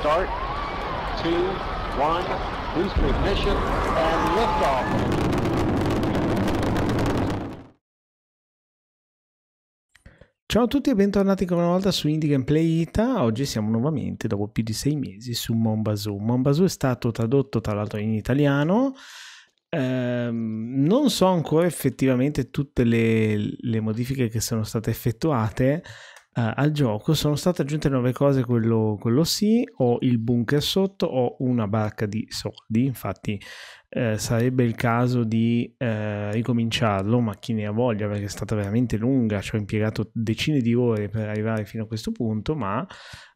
start, two, one, boost ignition, and liftoff. Ciao a tutti e bentornati ancora una volta su Indie Gameplay Ita. Oggi siamo nuovamente, dopo più di sei mesi, su Mombazoo. Mombazoo è stato tradotto tra l'altro in italiano. Ehm, non so ancora effettivamente tutte le, le modifiche che sono state effettuate, uh, al gioco sono state aggiunte nuove cose, quello, quello, sì, ho il bunker sotto, ho una barca di soldi, infatti eh, sarebbe il caso di eh, ricominciarlo, ma chi ne ha voglia perché è stata veramente lunga, ci ho impiegato decine di ore per arrivare fino a questo punto, ma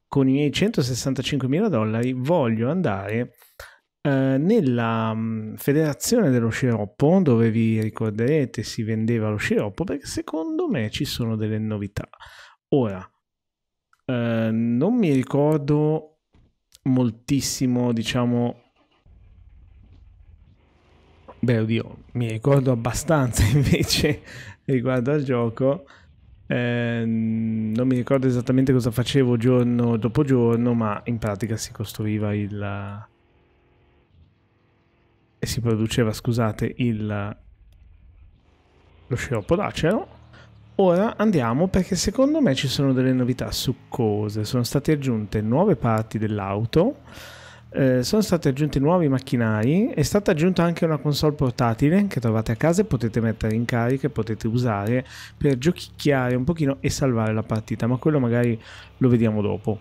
con i miei 165 mila dollari voglio andare eh, nella mm, federazione dello sciroppo, dove vi ricorderete si vendeva lo sciroppo, perché secondo me ci sono delle novità. Ora, eh, non mi ricordo moltissimo, diciamo... Beh, oddio, mi ricordo abbastanza invece riguardo al gioco. Eh, non mi ricordo esattamente cosa facevo giorno dopo giorno, ma in pratica si costruiva il... e si produceva, scusate, il... lo sciroppo d'acero Ora andiamo perché secondo me ci sono delle novità succose, sono state aggiunte nuove parti dell'auto, eh, sono stati aggiunti nuovi macchinari, è stata aggiunta anche una console portatile che trovate a casa e potete mettere in carica e potete usare per giochicchiare un pochino e salvare la partita, ma quello magari lo vediamo dopo.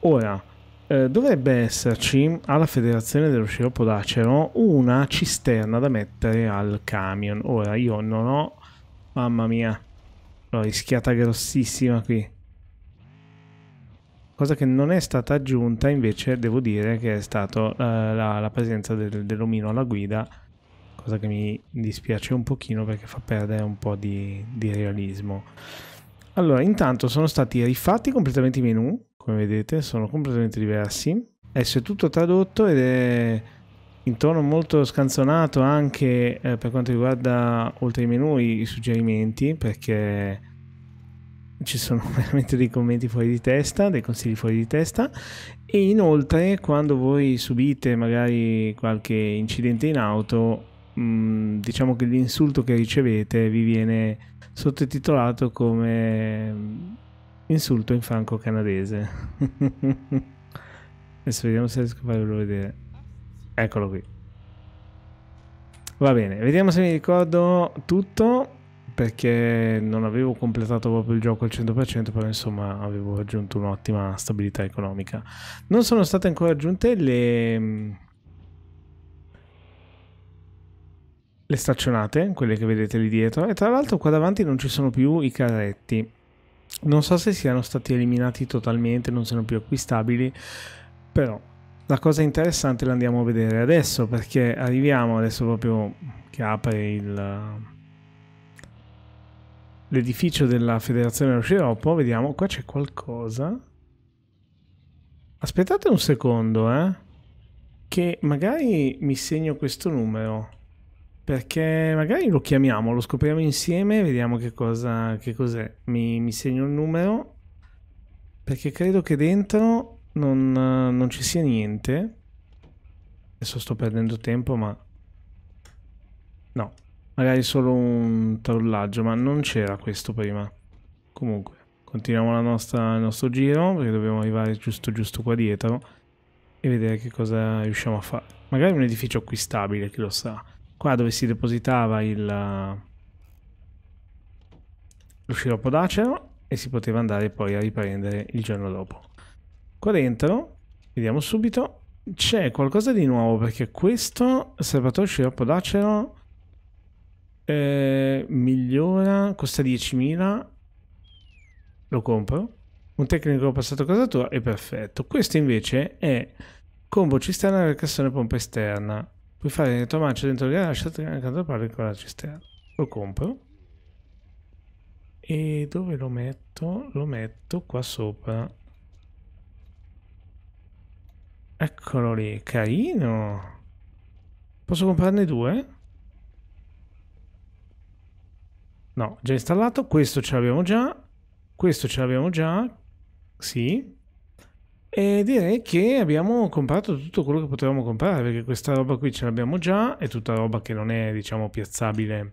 Ora, eh, dovrebbe esserci alla Federazione dello Sciroppo d'Acero una cisterna da mettere al camion. Ora io non ho... Mamma mia, L'ho rischiata grossissima qui. Cosa che non è stata aggiunta invece devo dire che è stata eh, la, la, presenza del, dell'omino alla guida, cosa che mi dispiace un pochino perché fa perdere un po' di, di realismo. Allora, intanto sono stati rifatti completamente i menu, come vedete, sono completamente diversi. Adesso eh, è tutto tradotto ed è in tono molto scanzonato anche eh, per quanto riguarda, oltre ai menu, i suggerimenti, perché ci sono veramente dei commenti fuori di testa, dei consigli fuori di testa e inoltre quando voi subite magari qualche incidente in auto mh, mm, diciamo che l'insulto che ricevete vi viene sottotitolato come mm, insulto in franco canadese adesso vediamo se riesco a farvelo vedere eccolo qui va bene vediamo se mi ricordo tutto perché non avevo completato proprio il gioco al 100%, però insomma avevo raggiunto un'ottima stabilità economica. Non sono state ancora aggiunte le... Mm, le staccionate, quelle che vedete lì dietro, e tra l'altro qua davanti non ci sono più i carretti. Non so se siano stati eliminati totalmente, non sono più acquistabili, però la cosa interessante la andiamo a vedere adesso perché arriviamo adesso proprio che apre il l'edificio della Federazione dello Sciroppo. Vediamo, qua c'è qualcosa. Aspettate un secondo, eh. Che magari mi segno questo numero. Perché magari lo chiamiamo, lo scopriamo insieme, vediamo che cosa che cos'è. Mi, mi, segno il numero. Perché credo che dentro non, non ci sia niente. Adesso sto perdendo tempo, ma... No, Magari solo un trollaggio, ma non c'era questo prima. Comunque, continuiamo nostra, il nostro giro, perché dobbiamo arrivare giusto giusto qua dietro e vedere che cosa riusciamo a fare. Magari un edificio acquistabile, chi lo sa. Qua dove si depositava il... lo sciroppo d'acero e si poteva andare poi a riprendere il giorno dopo. Qua dentro, vediamo subito, c'è qualcosa di nuovo perché questo serbatoio sciroppo d'acero eh, migliora, costa 10.000. Lo compro. Un tecnico passato a casa tua è perfetto. Questo invece è combo cisterna del cassone pompa esterna. Puoi fare il tuo mancia dentro il garage accanto al con la cisterna. Lo compro. E dove lo metto? Lo metto qua sopra. Eccolo lì, carino. Posso comprarne due? No, già installato. Questo ce l'abbiamo già. Questo ce l'abbiamo già. Sì. E direi che abbiamo comprato tutto quello che potevamo comprare, perché questa roba qui ce l'abbiamo già, è tutta roba che non è, diciamo, piazzabile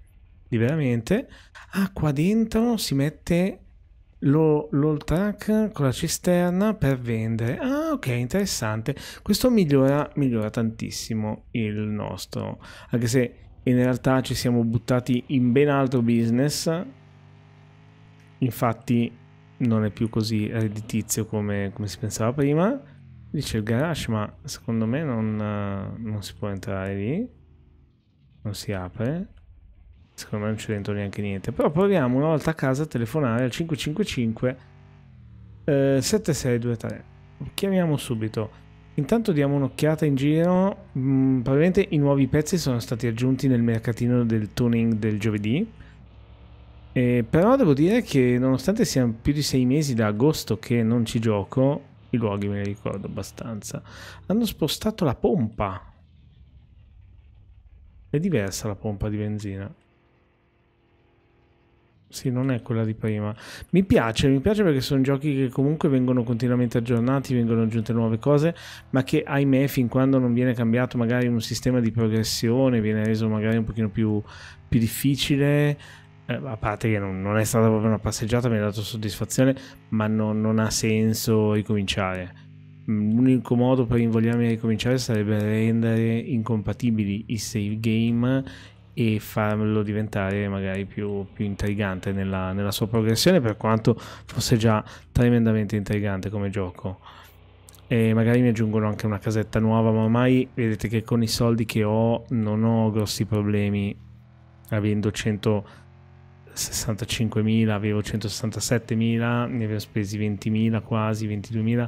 liberamente. Ah, qua dentro si mette l'all track con la cisterna per vendere. Ah, ok, interessante. Questo migliora, migliora tantissimo il nostro, anche se in realtà ci siamo buttati in ben altro business, infatti non è più così redditizio come, come si pensava prima. c'è il garage, ma secondo me non, non si può entrare lì, non si apre. Secondo me non c'è dentro neanche niente. Però proviamo una volta a casa a telefonare al 555 7623. Eh, Chiamiamo subito. Intanto diamo un'occhiata in giro, mm, probabilmente i nuovi pezzi sono stati aggiunti nel mercatino del tuning del giovedì, eh, però devo dire che nonostante siano più di sei mesi da agosto che non ci gioco, i luoghi me li ricordo abbastanza, hanno spostato la pompa. È diversa la pompa di benzina. Sì, non è quella di prima. Mi piace, mi piace perché sono giochi che comunque vengono continuamente aggiornati, vengono aggiunte nuove cose, ma che ahimè fin quando non viene cambiato magari un sistema di progressione, viene reso magari un pochino più, più difficile, eh, a parte che non, non, è stata proprio una passeggiata, mi ha dato soddisfazione, ma no, non ha senso ricominciare. Mm, l'unico modo per invogliarmi a ricominciare sarebbe rendere incompatibili i save game e farlo diventare magari più, più intrigante nella, nella, sua progressione per quanto fosse già tremendamente intrigante come gioco e magari mi aggiungono anche una casetta nuova ma ormai vedete che con i soldi che ho non ho grossi problemi avendo 165.000 avevo 167.000 ne avevo spesi 20.000 quasi 22.000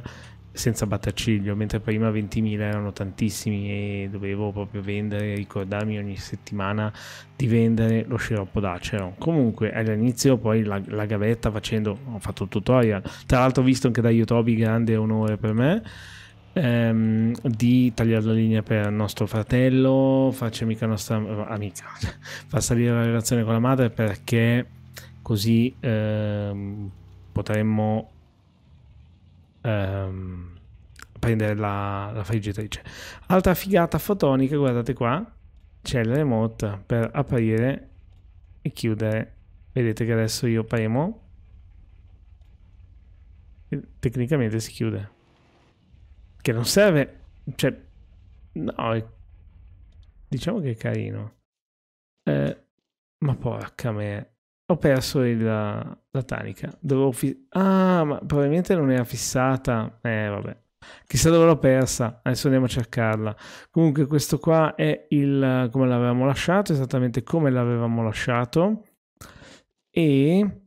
senza batter ciglio, mentre prima 20.000 erano tantissimi e dovevo proprio vendere, ricordarmi ogni settimana di vendere lo sciroppo d'acero. Comunque all'inizio poi la, la gavetta facendo, ho fatto il tutorial, tra l'altro visto anche da Yotobi, grande onore per me, ehm, di tagliare la linea per nostro fratello, farci amica nostra amica, far salire la relazione con la madre perché così ehm, potremmo ehm, prendere la, la friggitrice. Altra figata fotonica, guardate qua, c'è il remote per aprire e chiudere. Vedete che adesso io premo e tecnicamente si chiude. Che non serve, cioè, no, è, diciamo che è carino. Eh, ma porca me, ho perso il, la tanica. Dovevo fi- ah, ma probabilmente non era fissata. Eh, vabbè. Chissà dove l'ho persa. Adesso andiamo a cercarla. Comunque, questo qua è il come l'avevamo lasciato, esattamente come l'avevamo lasciato. E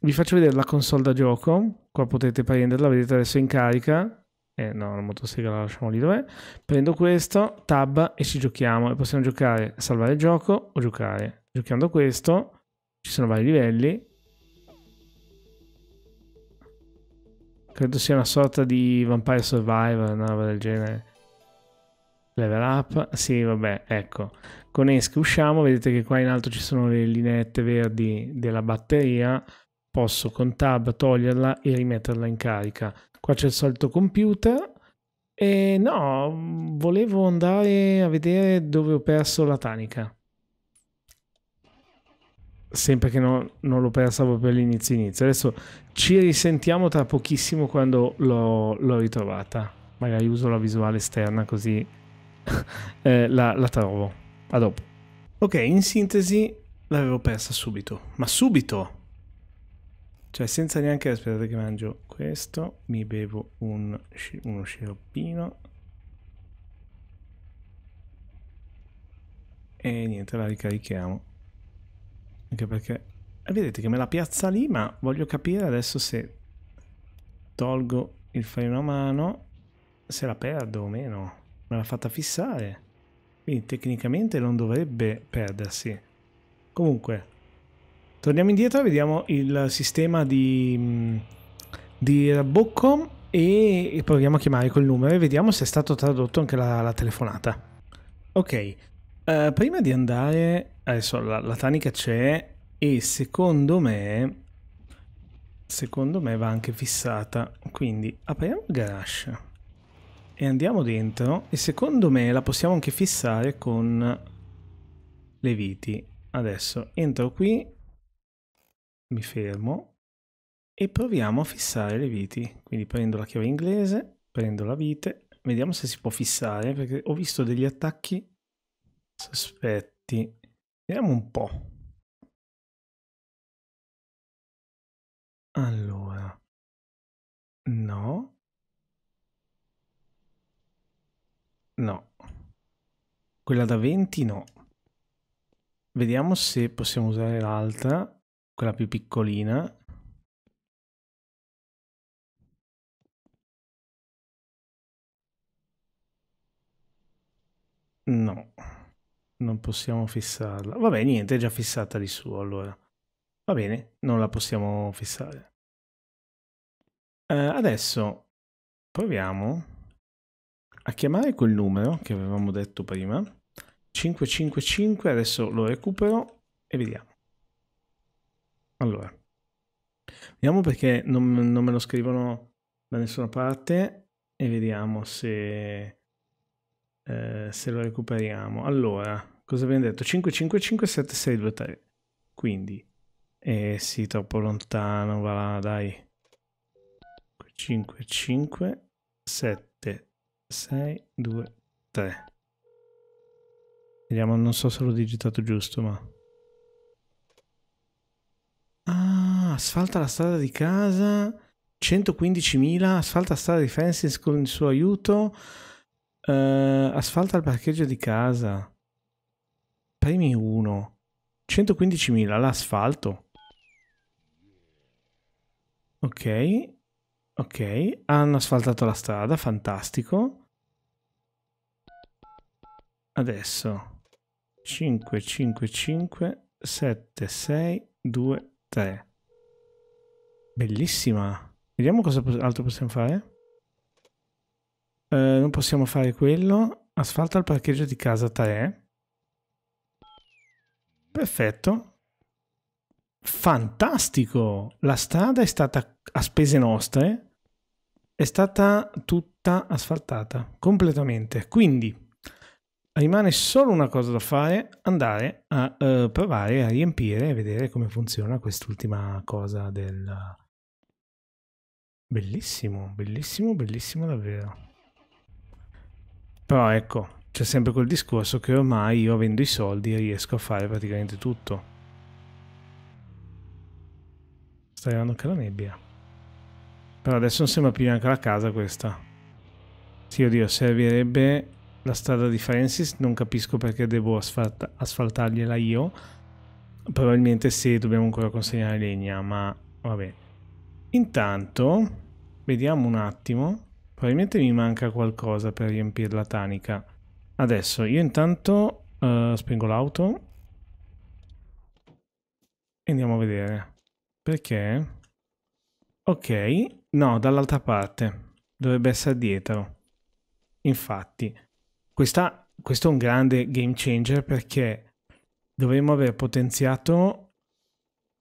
vi faccio vedere la console da gioco. Qua potete prenderla, vedete adesso in carica. Eh no, la motosega la lasciamo lì dov'è. Prendo questo, tab e ci giochiamo. E possiamo giocare, salvare il gioco o giocare. Giocando questo ci sono vari livelli. Credo sia una sorta di Vampire Survivor, una roba del genere. Level up, sì vabbè, ecco. Con ESC usciamo, vedete che qua in alto ci sono le lineette verdi della batteria. Posso con tab toglierla e rimetterla in carica. Qua c'è il solito computer. E no, volevo andare a vedere dove ho perso la tanica sempre che no, non lo persa proprio all'inizio inizio. Adesso ci risentiamo tra pochissimo quando l'ho, ritrovata. Magari uso la visuale esterna così eh, la, la trovo. A dopo. Ok, in sintesi l'avevo persa subito. Ma subito! Cioè senza neanche aspettare che mangio questo, mi bevo un, uno sciroppino. E niente, la ricarichiamo. Anche perché... Vedete che me la piazza lì, ma voglio capire adesso se tolgo il freno a mano, se la perdo o meno. Me l'ha fatta fissare. Quindi tecnicamente non dovrebbe perdersi. Comunque, torniamo indietro e vediamo il sistema di, mm, di rabocco e proviamo a chiamare col numero e vediamo se è stato tradotto anche la, la telefonata. Ok, uh, prima di andare Adesso la, la tanica c'è e secondo me, secondo me va anche fissata. Quindi apriamo il garage e andiamo dentro e secondo me la possiamo anche fissare con le viti. Adesso entro qui, mi fermo e proviamo a fissare le viti. Quindi prendo la chiave inglese, prendo la vite, vediamo se si può fissare perché ho visto degli attacchi sospetti. Vediamo un po'. Allora. No. No. Quella da 20 no. Vediamo se possiamo usare l'altra, quella più piccolina. No. Non possiamo fissarla. Vabbè, niente, è già fissata di suo allora. Va bene, non la possiamo fissare. Eh, adesso proviamo a chiamare quel numero che avevamo detto prima. 555, adesso lo recupero e vediamo. Allora, vediamo perché non, non me lo scrivono da nessuna parte e vediamo se, eh, se lo recuperiamo. Allora, cosa abbiamo detto? 5557623. Quindi, eh sì, troppo lontano, va là, dai. 5, Vediamo, non so se l'ho digitato giusto, ma... Ah, asfalta la strada di casa. 115.000, asfalta la strada di Fences con il suo aiuto. Uh, asfalta il parcheggio di casa. Premi 1. 115.000, l'asfalto. Ok, ok, hanno asfaltato la strada, fantastico. Adesso 5, 5, 5, 7, 6, 2, 3. Bellissima. Vediamo cosa altro possiamo fare. Eh, non possiamo fare quello. asfalto al parcheggio di casa 3. Perfetto. Fantastico. La strada è stata a spese nostre. È stata tutta asfaltata completamente. Quindi rimane solo una cosa da fare, andare a uh, provare a riempire e vedere come funziona quest'ultima cosa del bellissimo, bellissimo, bellissimo davvero. Però ecco, c'è sempre quel discorso che ormai io avendo i soldi riesco a fare praticamente tutto. Sta arrivando anche la nebbia. Però adesso non sembra più neanche la casa questa. Sì, oddio, servirebbe la strada di Francis, non capisco perché devo asfalt asfaltargliela io. Probabilmente sì, dobbiamo ancora consegnare legna, ma vabbè. Intanto, vediamo un attimo. Probabilmente mi manca qualcosa per riempire la tanica. Adesso io intanto uh, spengo l'auto e andiamo a vedere. Perché? Ok, no, dall'altra parte. Dovrebbe essere dietro. Infatti, questa, questo è un grande game changer perché dovremmo aver potenziato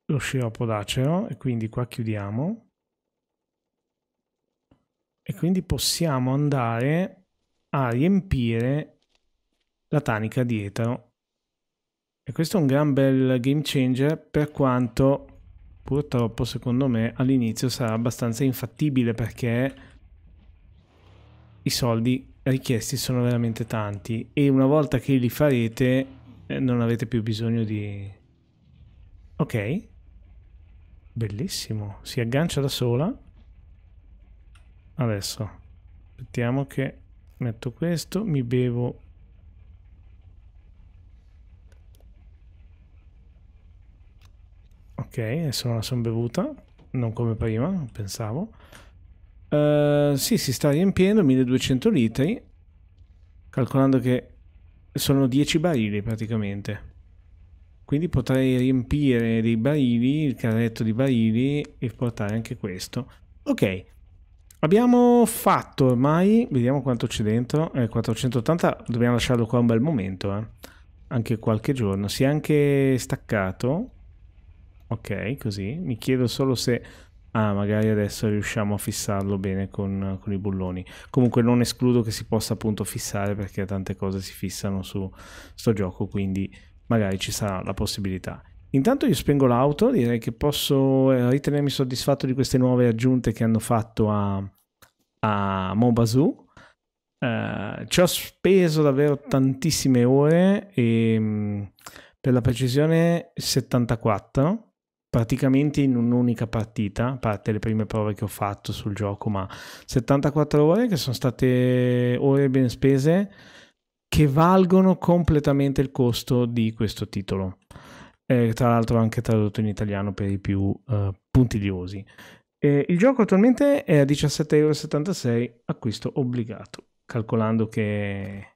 lo sciroppo d'acero e quindi qua chiudiamo. E quindi possiamo andare a riempire la tanica dietro. E questo è un gran bel game changer per quanto purtroppo secondo me all'inizio sarà abbastanza infattibile perché i soldi richiesti sono veramente tanti e una volta che li farete eh, non avete più bisogno di... Ok, bellissimo, si aggancia da sola. Adesso aspettiamo che metto questo, mi bevo Ok, adesso me la sono bevuta. Non come prima, pensavo. Uh, sì, si sta riempiendo 1200 litri. Calcolando che sono 10 barili praticamente. Quindi potrei riempire dei barili, il carretto di barili e portare anche questo. Ok, abbiamo fatto ormai, vediamo quanto c'è dentro, eh, 480, dobbiamo lasciarlo qua un bel momento, eh. anche qualche giorno, si è anche staccato, Ok, così. Mi chiedo solo se... Ah, magari adesso riusciamo a fissarlo bene con, con, i bulloni. Comunque non escludo che si possa appunto fissare perché tante cose si fissano su sto gioco, quindi magari ci sarà la possibilità. Intanto io spengo l'auto, direi che posso eh, ritenermi soddisfatto di queste nuove aggiunte che hanno fatto a, a Mobazoo. Uh, eh, ci ho speso davvero tantissime ore e, ehm, per la precisione 74 praticamente in un'unica partita, a parte le prime prove che ho fatto sul gioco, ma 74 ore che sono state ore ben spese che valgono completamente il costo di questo titolo. Eh, tra l'altro anche tradotto in italiano per i più eh, puntigliosi. Eh, il gioco attualmente è a 17,76 euro, acquisto obbligato, calcolando che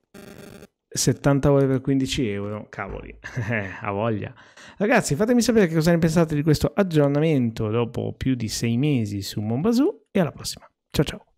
70 ore per 15 euro, cavoli, eh, a voglia. Ragazzi, fatemi sapere che cosa ne pensate di questo aggiornamento dopo più di 6 mesi su Mombasu e alla prossima. Ciao ciao.